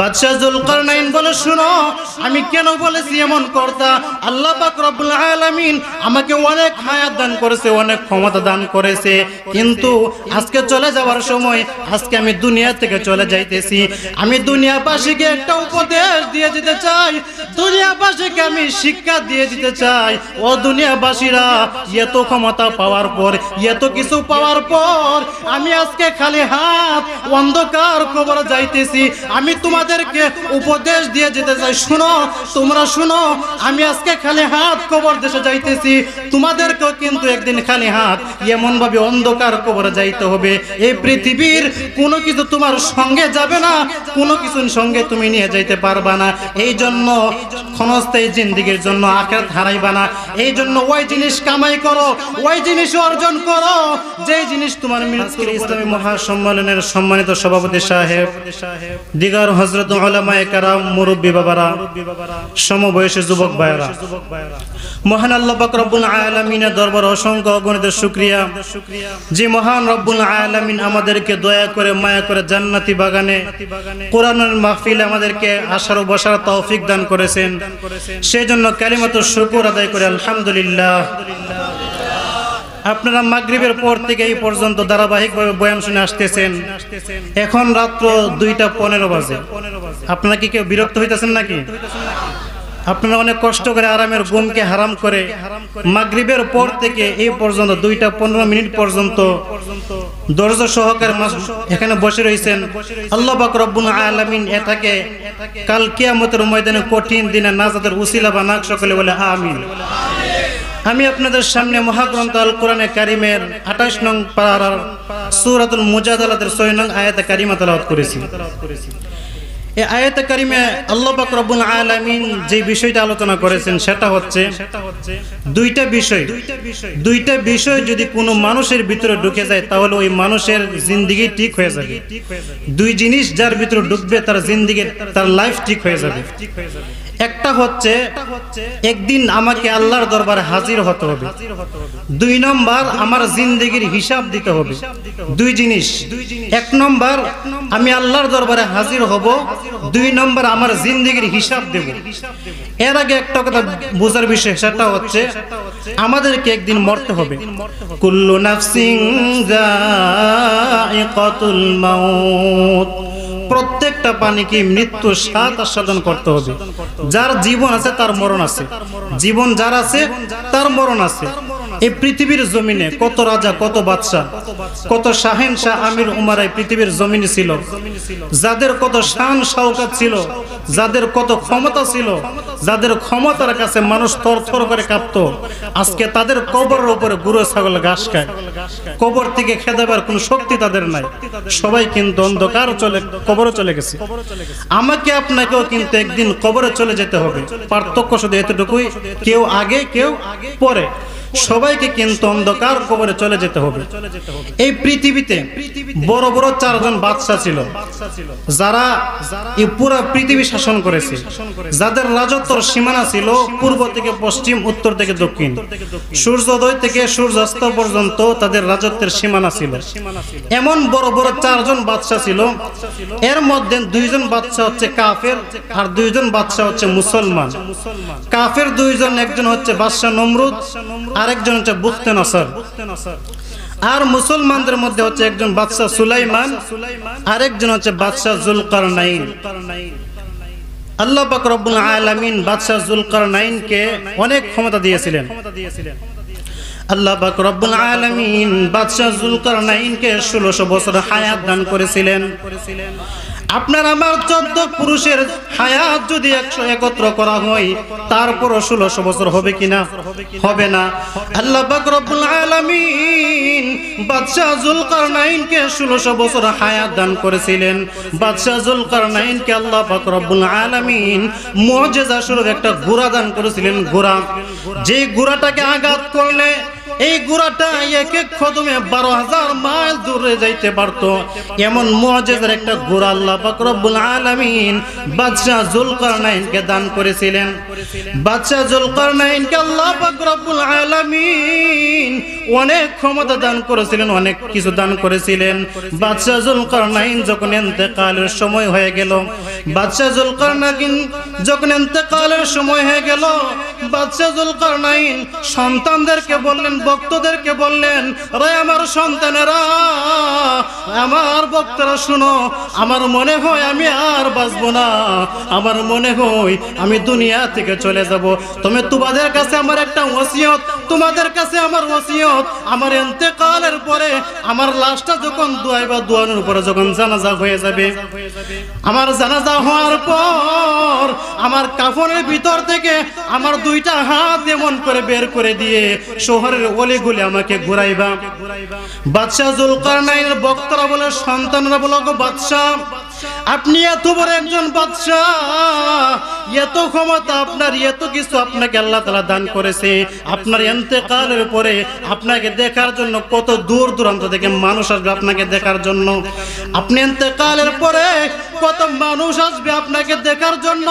বাদশাহ আমি কেন বলেছি অনেক হায়াত দান আজকে আমি দুনিয়া থেকে চলে যাইতেছি আমি দুনিয়াবাসীকে একটা উপদেশ দিয়ে দিতে চাই দুনিয়াবাসীকে আমি শিক্ষা দিয়ে দিতে চাই ও দুনিয়াবাসীরা এত ক্ষমতা পাওয়ার পর এত কিছু পাওয়ার পর আমি আজকে খালি হাত অন্ধকার কবর যাইতেছি আমি তোমার তোমাদেরকে উপদেশ দিয়ে যেতে চাই শুনো তোমরা শুনো আমি আজকে খালি হাত কবর দেশে যাইতেছি তোমাদেরকেও কিন্তু একদিন খালি হাত এমন ভাবে অন্ধকার কবরে যাইতে হবে এই পৃথিবীর কোনো কিছু তোমার সঙ্গে যাবে না কোনো কিছুর সঙ্গে তুমি নিয়ে যাইতে পারবা না এই জন্য ক্ষণস্থায়ী জিন্দিগির জন্য আখের হারাইবা না এই জন্য ওই জিনিস কামাই করো ওই জিনিস অর্জন করো যে জিনিস তোমার মৃত্যুর ইসলামী মহাসম্মেলনের সম্মানিত সভাপতি সাহেব দিগার হজরত মুরব্বী বাবারা সমবয়সী যুবক ভাইরা মহান আল্লাহ পাক রব্বুল আলামিনের দরবার অসংখ্য অগণিত শুকরিয়া যে মহান রব্বুল আলামিন আমাদেরকে দয়া করে মায়া করে জান্নাতি বাগানে কোরআনের মাহফিলে আমাদেরকে আসার বসার তৌফিক দান করেছেন সেই জন্য কালিমাতুর শুকর আদায় করে আলহামদুলিল্লাহ আপনারা মাগরীবের পর থেকে এই পর্যন্ত ধারাবাহিকভাবে বয়ান শুনে আসতেছেন এখন রাত্র দুইটা পনেরো বাজে আপনারা কি কেউ বিরক্ত হইতেছেন নাকি আপনারা অনেক কষ্ট করে আরামের গুমকে হারাম করে মাগরীবের পর থেকে এই পর্যন্ত দুইটা পনেরো মিনিট পর্যন্ত দর্জ সহকারে এখানে বসে রয়েছেন আল্লাহ বাক রব্বুল আলমিন এটাকে কাল মতের ময়দানে কঠিন দিনে নাজাদের উসিলা বা নাক সকলে বলে আমিন আমি আপনাদের সামনে মহাগ্রন্থ আল কোরআনে কারিমের আঠাশ নং পাড়ার সুরাতুল মুজাদালাদের ছয় নং আয়াত কারিমা তালাওয়াত করেছি এই আয়াত কারিমে আল্লাহ পাক রব্বুল আলামিন যে বিষয়টা আলোচনা করেছেন সেটা হচ্ছে দুইটা বিষয় দুইটা বিষয় যদি কোনো মানুষের ভিতরে ঢুকে যায় তাহলে ওই মানুষের জিন্দিগি ঠিক হয়ে যাবে দুই জিনিস যার ভিতরে ঢুকবে তার জিন্দিগি তার লাইফ ঠিক হয়ে যাবে একটা হচ্ছে একদিন আমাকে আল্লাহর দরবারে হাজির হতে হবে দুই নম্বর আমার জিন্দগির হিসাব দিতে হবে দুই জিনিস এক নম্বর আমি আল্লাহর দরবারে হাজির হব দুই নম্বর আমার জিন্দগির হিসাব দেব এর আগে একটা কথা বোঝার বিষয় সেটা হচ্ছে আমাদেরকে একদিন মরতে হবে কুল্লু নাফসিং কতুল মাউত প্রত্যেকটা পানিকে মৃত্যু সাত আস্বাদন করতে হবে যার জীবন আছে তার মরণ আছে জীবন যার আছে তার মরণ আছে এই পৃথিবীর জমিনে কত রাজা কত বাদশাহ কত শাহেন শাহ আমির উমার এই পৃথিবীর জমিনে ছিল যাদের কত শান সাহকাত ছিল যাদের কত ক্ষমতা ছিল যাদের ক্ষমতার কাছে মানুষ থরথর করে কাঁপত আজকে তাদের কবরের উপরে গুরু ছাগল ঘাস খায় কবর থেকে খেদাবার কোনো শক্তি তাদের নাই সবাই কিন্তু অন্ধকার চলে কবরে চলে গেছে আমাকে আপনাকেও কিন্তু একদিন কবরে চলে যেতে হবে পার্থক্য শুধু এতটুকুই কেউ আগে কেউ পরে সবাইকে কিন্তু অন্ধকার কবরে চলে যেতে হবে এই পৃথিবীতে বড় বড় চারজন বাদশাহ ছিল যারা পুরা পৃথিবী শাসন করেছে যাদের রাজত্বর সীমানা ছিল পূর্ব থেকে পশ্চিম উত্তর থেকে দক্ষিণ সূর্যোদয় থেকে সূর্যাস্ত পর্যন্ত তাদের রাজত্বের সীমানা ছিল এমন বড় বড় চারজন বাদশাহ ছিল এর মধ্যে দুইজন বাদশাহ হচ্ছে কাফের আর দুইজন বাদশাহ হচ্ছে মুসলমান কাফের দুইজন একজন হচ্ছে বাদশাহ নমরুদ আরেকজন হচ্ছে বুঝতে নসর আর মুসলমানদের মধ্যে হচ্ছে একজন বাদশাহ সুলাইমান আরেকজন হচ্ছে বাদশাহ জুলকার নাইন আল্লাহ পাক রব্বুল আলামিন বাদশাহ জুলকার নাইনকে অনেক ক্ষমতা দিয়েছিলেন আল্লাহ পাক রব্বুল আলামিন বাদশাহ জুলকার নাইনকে ষোলোশো বছর হায়াত দান করেছিলেন আপনার আমার চোদ্দ পুরুষের হায়াত যদি একশো একত্র করা হয় তারপর ষোলোশো বছর হবে কিনা হবে না আল্লাহ বাদশাহ জুলকার নাইনকে ষোলোশো বছর হায়াত দান করেছিলেন নাইনকে আল্লাহ একটা দান করেছিলেন যে ঘোড়াটাকে আঘাত করলে এই গুড়াটা এক এক কদমে বারো হাজার মাইল দূরে যাইতে পারত এমন মজেজার একটা গুড়া আল্লাহ বকরবুল আলমিন বাদশাহ জুলকারনাইনকে দান করেছিলেন বাদশাহ জুলকারনাইনকে আল্লাহ বকরবুল আলমিন অনেক ক্ষমতা দান করেছিলেন অনেক কিছু দান করেছিলেন বাদশাহ জুলকারনাইন যখন এতেকালের সময় হয়ে গেল বাদশাহ জুলকারনাইন যখন এতেকালের সময় হয়ে গেল বাদশাহ জুলকারনাইন সন্তানদেরকে বললেন ভক্তদেরকে বললেন রে আমার সন্তানেরা আমার বক্তরা শুনো আমার মনে হয় আমি আর বাঁচব না আমার মনে হয় আমি দুনিয়া থেকে চলে যাব তবে তোমাদের কাছে আমার একটা ওসিয়ত তোমাদের কাছে আমার ওসিয়ত আমার এতেকালের পরে আমার লাশটা যখন বা দোয়ানোর পরে যখন জানাজা হয়ে যাবে আমার জানাজা হওয়ার পর আমার কাফনের ভিতর থেকে আমার দুইটা হাত এমন করে বের করে দিয়ে শহরের অলিগুলি আমাকে ঘুরাইবা বাদশাহ জুলকার বক্তরা বলে সন্তানরা বলো বাদশাহ আপনি এত বড় একজন বাদশাহ এত ক্ষমতা আপনার এত কিছু আপনাকে আল্লাহ তালা দান করেছে আপনার এন্তেকালের পরে আপনাকে দেখার জন্য কত দূর দূরান্ত থেকে মানুষ আসবে আপনাকে দেখার জন্য আপনি এন্তেকালের পরে কত মানুষ আসবে আপনাকে দেখার জন্য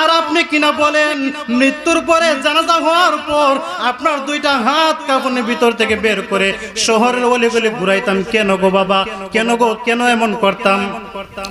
আর আপনি কিনা বলেন মৃত্যুর পরে জানাজা হওয়ার পর আপনার দুইটা হাত কাপনের ভিতর থেকে বের করে শহরের অলি গলি ঘুরাইতাম কেন গো বাবা কেন গো কেন এমন করতাম করতাম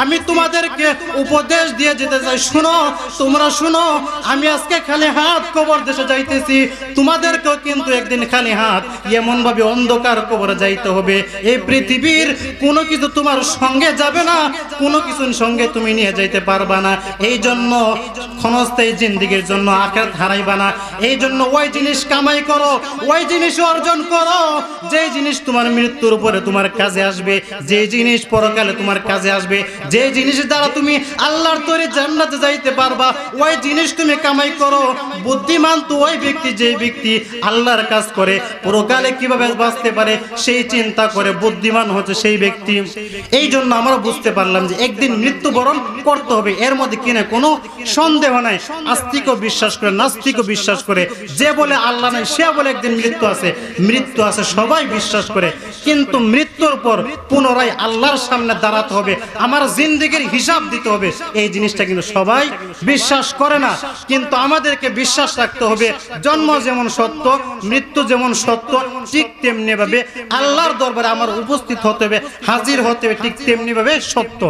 আমি তোমাদেরকে উপদেশ দিয়ে যেতে চাই শুনো তোমরা শুনো আমি আজকে খালি হাত কবর দেশে যাইতেছি তোমাদেরকেও কিন্তু একদিন খালি হাত এমনভাবে অন্ধকার কবরে যাইতে হবে এই পৃথিবীর কোনো কিছু তোমার সঙ্গে যাবে না কোনো কিছুর সঙ্গে তুমি নিয়ে যাইতে পারবা না এই জন্য ক্ষণস্থায়ী জিন্দিগির জন্য আখের হারাইবা না এই জন্য ওই জিনিস কামাই করো ওই জিনিস অর্জন করো যে জিনিস তোমার মৃত্যুর উপরে তোমার কাজে আসবে যে জিনিস পরকালে তোমার কাজে আসবে যে জিনিসের দ্বারা তুমি আল্লাহর তরে জান্নাতে যাইতে পারবা ওই জিনিস তুমি কামাই করো বুদ্ধিমান তো ওই ব্যক্তি যে ব্যক্তি আল্লাহর কাজ করে পরকালে কিভাবে বাঁচতে পারে সেই চিন্তা করে বুদ্ধিমান হচ্ছে সেই ব্যক্তি এই জন্য আমরা বুঝতে পারলাম যে একদিন মৃত্যুবরণ করতে হবে এর মধ্যে কিনে কোনো সন্দেহ নাই আস্তিকও বিশ্বাস করে নাস্তিকও বিশ্বাস করে যে বলে আল্লাহ নাই সে বলে একদিন মৃত্যু আছে মৃত্যু আছে সবাই বিশ্বাস করে কিন্তু মৃত্যুর পর পুনরায় আল্লাহর সামনে দাঁড়াতে হবে আমার জিন্দিগির হিসাব দিতে হবে এই জিনিসটা কিন্তু সবাই বিশ্বাস করে না কিন্তু আমাদেরকে বিশ্বাস রাখতে হবে জন্ম যেমন সত্য মৃত্যু যেমন সত্য ঠিক তেমনি ভাবে আল্লাহর দরবারে আমার উপস্থিত হতে হবে হাজির হতে হবে ঠিক তেমনি ভাবে সত্য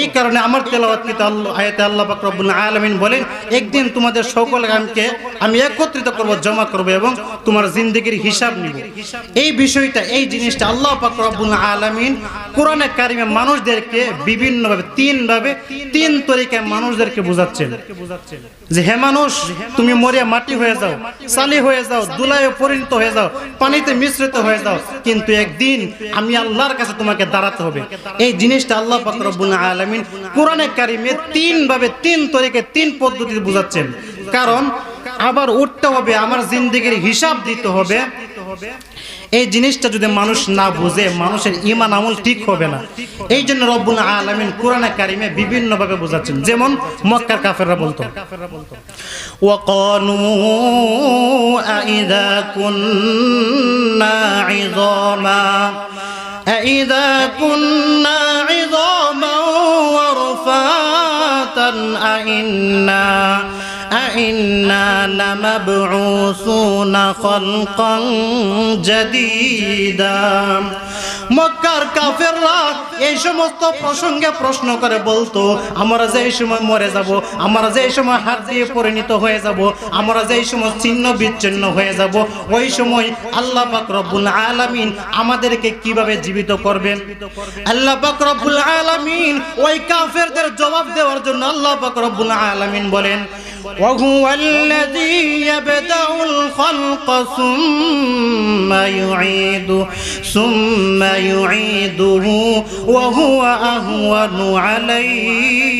এই কারণে আমার তেলাওয়াত কিন্তু আল্লাহ আয়াতে আল্লাহ পাক রব্বুল আলামিন বলেন একদিন তোমাদের সকল গানকে আমি একত্রিত করব জমা করব এবং তোমার জিন্দিগির হিসাব নিব এই বিষয়টা এই জিনিসটা আল্লাহ পাক রব্বুল আলামিন কোরআনে কারিমে মানুষদেরকে বিভিন্ন বিভিন্ন ভাবে তিন ভাবে তিন তরিকায় মানুষদেরকে বোঝাচ্ছেন যে হে মানুষ তুমি মরিয়া মাটি হয়ে যাও সালি হয়ে যাও দুলায় পরিণত হয়ে যাও পানিতে মিশ্রিত হয়ে যাও কিন্তু একদিন আমি আল্লাহর কাছে তোমাকে দাঁড়াতে হবে এই জিনিসটা আল্লাহ পাকরবুল আলমিন কোরআনে কারিমে তিন ভাবে তিন তরিকে তিন পদ্ধতিতে বোঝাচ্ছেন কারণ আবার উঠতে হবে আমার জিন্দিগির হিসাব দিতে হবে এই জিনিসটা যদি মানুষ না বুঝে মানুষের ইমান আমল ঠিক হবে না এই জন্য রব্বুল আলমিন কোরআনে কারিমে বিভিন্নভাবে বোঝাচ্ছেন যেমন মক্কার কাফেররা বলতো কাফেররা বলতো أئنا لمبعوثون خلقا جديدا মক্কার কাফেররা এই সমস্ত প্রসঙ্গে প্রশ্ন করে বলতো আমরা যে সময় মরে যাব আমরা যে সময় হাত দিয়ে পরিণত হয়ে যাব আমরা যে সময় ছিন্ন বিচ্ছিন্ন হয়ে যাব ওই সময় আল্লাহ রব্বুল আলামিন আমাদেরকে কিভাবে জীবিত করবেন আল্লাহ রব্বুল আলামিন ওই কাফেরদের জবাব দেওয়ার জন্য আল্লাহ রব্বুল আলামিন বলেন وهو الذي يبدأ الخلق ثم يعيد ثم يعيده وهو أهون عليه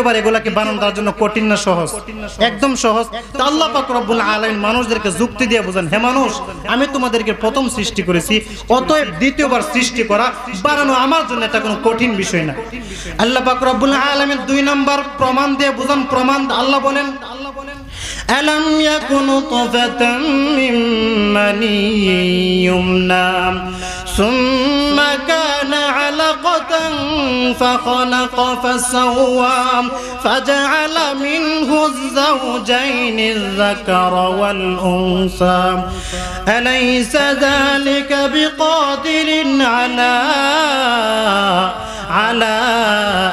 দ্বিতীয়বার এগুলাকে বানানো তার জন্য কঠিন না সহজ একদম সহজ আল্লাহ পাক রব্বুল আলামিন মানুষদেরকে যুক্তি দিয়ে বোঝান হে মানুষ আমি তোমাদেরকে প্রথম সৃষ্টি করেছি অতএব দ্বিতীয়বার সৃষ্টি করা বানানো আমার জন্য এটা কোনো কঠিন বিষয় না আল্লাহ পাক রব্বুল আলামিন দুই নম্বর প্রমাণ দিয়ে বোঝান প্রমাণ আল্লাহ বলেন আল্লাহ বলেন ألم يكن طفة ثم كان علقة فخلق فسوى فجعل منه الزوجين الذكر والأنثى أليس ذلك بقادر على على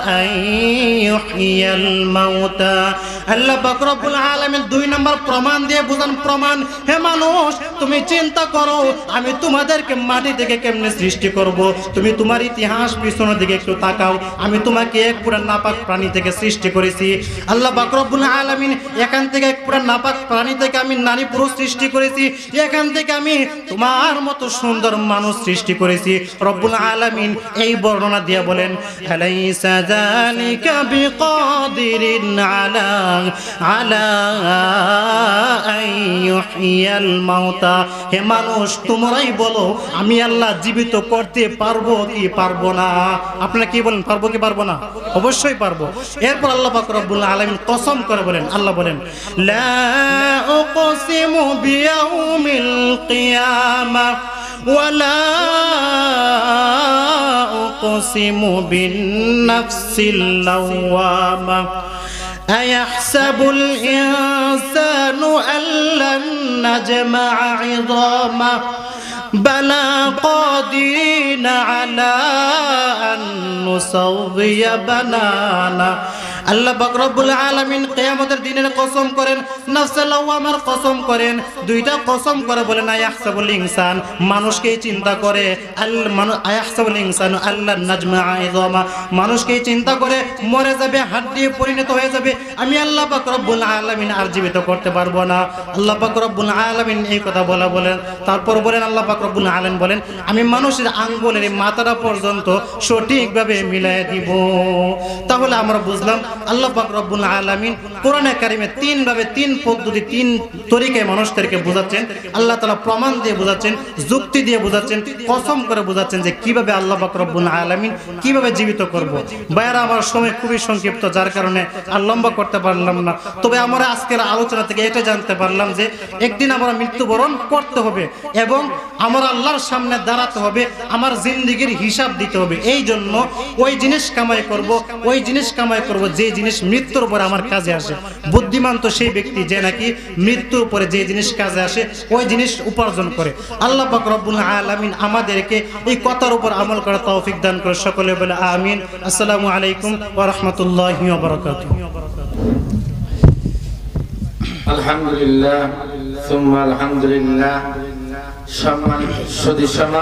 أن يحيي الموتى আল্লাহ বকরবুল আলমের দুই নম্বর প্রমাণ দিয়ে বুঝান প্রমাণ হে মানুষ তুমি চিন্তা করো আমি তোমাদেরকে মাটি থেকে কেমনে সৃষ্টি করব। তুমি তোমার ইতিহাস পিছনে দিকে একটু তাকাও আমি তোমাকে এক পুরা নাপাক প্রাণী থেকে সৃষ্টি করেছি আল্লাহ বকরবুল আলমিন এখান থেকে এক পুরা নাপাক প্রাণী থেকে আমি নারী পুরুষ সৃষ্টি করেছি এখান থেকে আমি তোমার মতো সুন্দর মানুষ সৃষ্টি করেছি রব্বুল আলমিন এই বর্ণনা দিয়ে বলেন আলা আলা আইয়ুহিয়াল মাউতা হে মানুষ তোমরাই বলো আমি আল্লাহ জীবিত করতে পারবো কি পারবো না আপনারা কি বলেন পারবো কি পারবো না অবশ্যই পারবো এরপর আল্লাহ পাক রব্বুল কসম করে বলেন আল্লাহ বলেন লা উকসিমু বিয়াউমিল কিয়ামা ولا أقسم بالنفس اللوامة أيحسب الإنسان أن لن نجمع عظامه بلى قادرين على أن نسوي بنانه আল্লাহ বকরবুল আলমিন কেয়ামতের দিনের কসম করেন আমার কসম করেন দুইটা কসম করে বলে না আয়াহসাবুল ইনসান মানুষকেই চিন্তা করে আয়াহসাবুল ইনসান আল্লাহ নাজমা আয়জমা মানুষকেই চিন্তা করে মরে যাবে দিয়ে পরিণত হয়ে যাবে আমি আল্লাহ বকরবুল আলমিন আর জীবিত করতে পারবো না আল্লাহ বকরবুল আলমিন এই কথা বলা বলেন তারপর বলেন আল্লাহ বকরবুল আলম বলেন আমি মানুষের আঙ্গুলের মাথাটা পর্যন্ত সঠিকভাবে মিলাই দিব তাহলে আমরা বুঝলাম রব্বুল কোরআনে কারিমে তিন পদ্ধতি তিন মানুষদেরকে বোঝাচ্ছেন আল্লাহ প্রমাণ দিয়ে বোঝাচ্ছেন যুক্তি দিয়ে বোঝাচ্ছেন কসম করে বোঝাচ্ছেন যে কিভাবে রব্বুল কিভাবে জীবিত করব বাইরা আমার সময় খুবই সংক্ষিপ্ত যার কারণে আর লম্বা করতে পারলাম না তবে আমরা আজকের আলোচনা থেকে এটা জানতে পারলাম যে একদিন আমরা মৃত্যুবরণ করতে হবে এবং আমার আল্লাহর সামনে দাঁড়াতে হবে আমার জিন্দিগির হিসাব দিতে হবে এই জন্য ওই জিনিস কামাই করব ওই জিনিস কামাই করব যে যে জিনিস মৃত্যুর পরে আমার কাজে আসে বুদ্ধিমান তো সেই ব্যক্তি যে নাকি মৃত্যুর পরে যে জিনিস কাজে আসে ওই জিনিস উপার্জন করে আল্লাহ পাক রব্বুল আলামিন আমাদেরকে এই কথার উপর আমল করা তৌফিক দান করে সকলে বলে আমিন আসসালামু আলাইকুম ওয়া রাহমাতুল্লাহি ওয়া বারাকাতুহু আলহামদুলিল্লাহ সুম্মা আলহামদুলিল্লাহ সম্মান সুদী